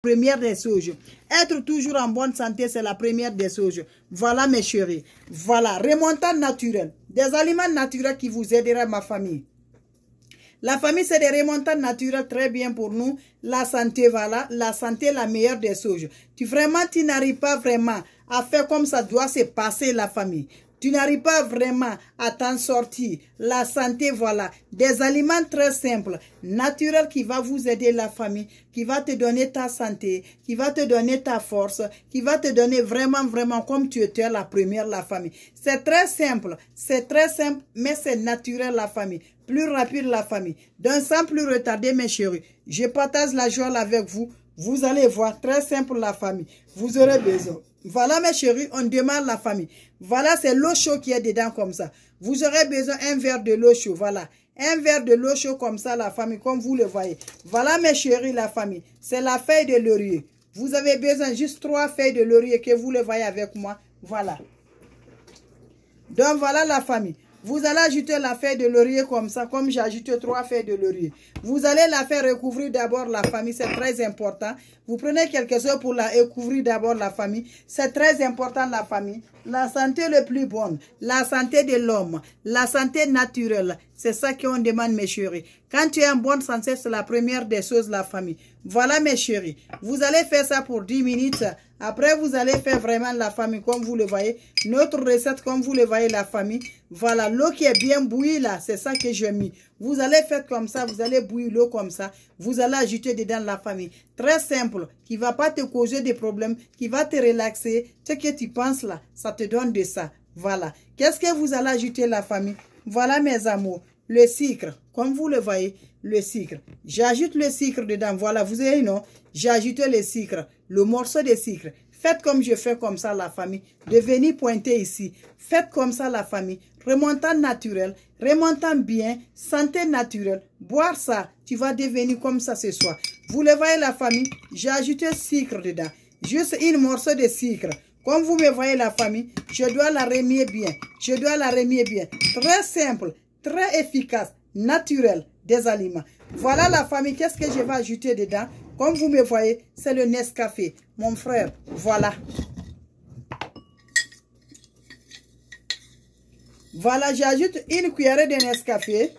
première des choses. Être toujours en bonne santé, c'est la première des choses. Voilà mes chéris. Voilà, remontant naturel. Des aliments naturels qui vous aideront, ma famille. La famille, c'est des remontants naturels très bien pour nous. La santé, voilà. La santé, la meilleure des choses. Tu vraiment, tu n'arrives pas vraiment à faire comme ça doit se passer la famille. Tu n'arrives pas vraiment à t'en sortir. La santé, voilà. Des aliments très simples, naturels qui va vous aider la famille, qui va te donner ta santé, qui va te donner ta force, qui va te donner vraiment, vraiment comme tu étais la première, la famille. C'est très simple, c'est très simple, mais c'est naturel la famille. Plus rapide la famille. d'un sans plus retarder mes chéris, je partage la joie avec vous. Vous allez voir, très simple la famille. Vous aurez besoin. Voilà mes chéris, on demande la famille. Voilà, c'est l'eau chaude qui est dedans comme ça. Vous aurez besoin d'un verre de l'eau chaude, voilà. Un verre de l'eau chaude comme ça, la famille, comme vous le voyez. Voilà mes chéris, la famille. C'est la feuille de laurier. Vous avez besoin juste trois feuilles de laurier que vous le voyez avec moi. Voilà. Donc voilà la famille. Vous allez ajouter la feuille de laurier comme ça, comme j'ai ajouté trois feuilles de laurier. Vous allez la faire recouvrir d'abord la famille, c'est très important. Vous prenez quelques heures pour la recouvrir d'abord la famille. C'est très important la famille. La santé le plus bonne, la santé de l'homme, la santé naturelle, c'est ça qu'on demande, mes chéris. Quand tu es en bonne santé, c'est la première des choses, la famille. Voilà, mes chéris. Vous allez faire ça pour 10 minutes. Après, vous allez faire vraiment la famille, comme vous le voyez. Notre recette, comme vous le voyez, la famille. Voilà, l'eau qui est bien bouillie, là, c'est ça que j'ai mis. Vous allez faire comme ça, vous allez bouillir l'eau comme ça. Vous allez ajouter dedans la famille. Très simple, qui va pas te causer des problèmes, qui va te relaxer. Ce que tu penses, là, ça te donne de ça. Voilà. Qu'est-ce que vous allez ajouter, la famille voilà mes amours, le sucre. Comme vous le voyez, le sucre. J'ajoute le sucre dedans. Voilà, vous avez non J'ajoute le sucre, le morceau de sucre. Faites comme je fais comme ça la famille. Devenez pointer ici. Faites comme ça la famille. Remontant naturel, remontant bien, santé naturelle. Boire ça, tu vas devenir comme ça ce soir. Vous le voyez la famille, j'ajoute ajouté sucre dedans. Juste un morceau de sucre. Comme vous me voyez la famille, je dois la remuer bien. Je dois la remuer bien. Très simple, très efficace, naturel des aliments. Voilà la famille, qu'est-ce que je vais ajouter dedans Comme vous me voyez, c'est le Nescafé. Mon frère, voilà. Voilà, j'ajoute une cuillerée de Nescafé.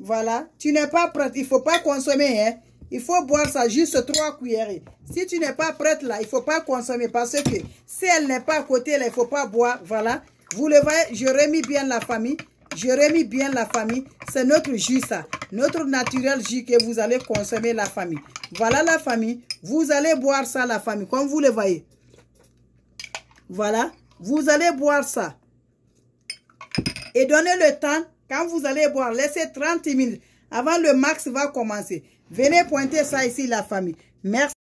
Voilà. Tu n'es pas prête. Il ne faut pas consommer. Hein? Il faut boire ça juste trois cuillerées. Si tu n'es pas prête là, il ne faut pas consommer parce que si elle n'est pas à côté là, il ne faut pas boire. Voilà. Vous le voyez, je remis bien la famille. J'ai remis bien la famille. C'est notre jus ça. Notre naturel jus que vous allez consommer la famille. Voilà la famille. Vous allez boire ça la famille, comme vous le voyez. Voilà. Vous allez boire ça. Et donnez le temps. Quand vous allez boire, laissez 30 minutes avant le max va commencer. Venez pointer ça ici, la famille. Merci.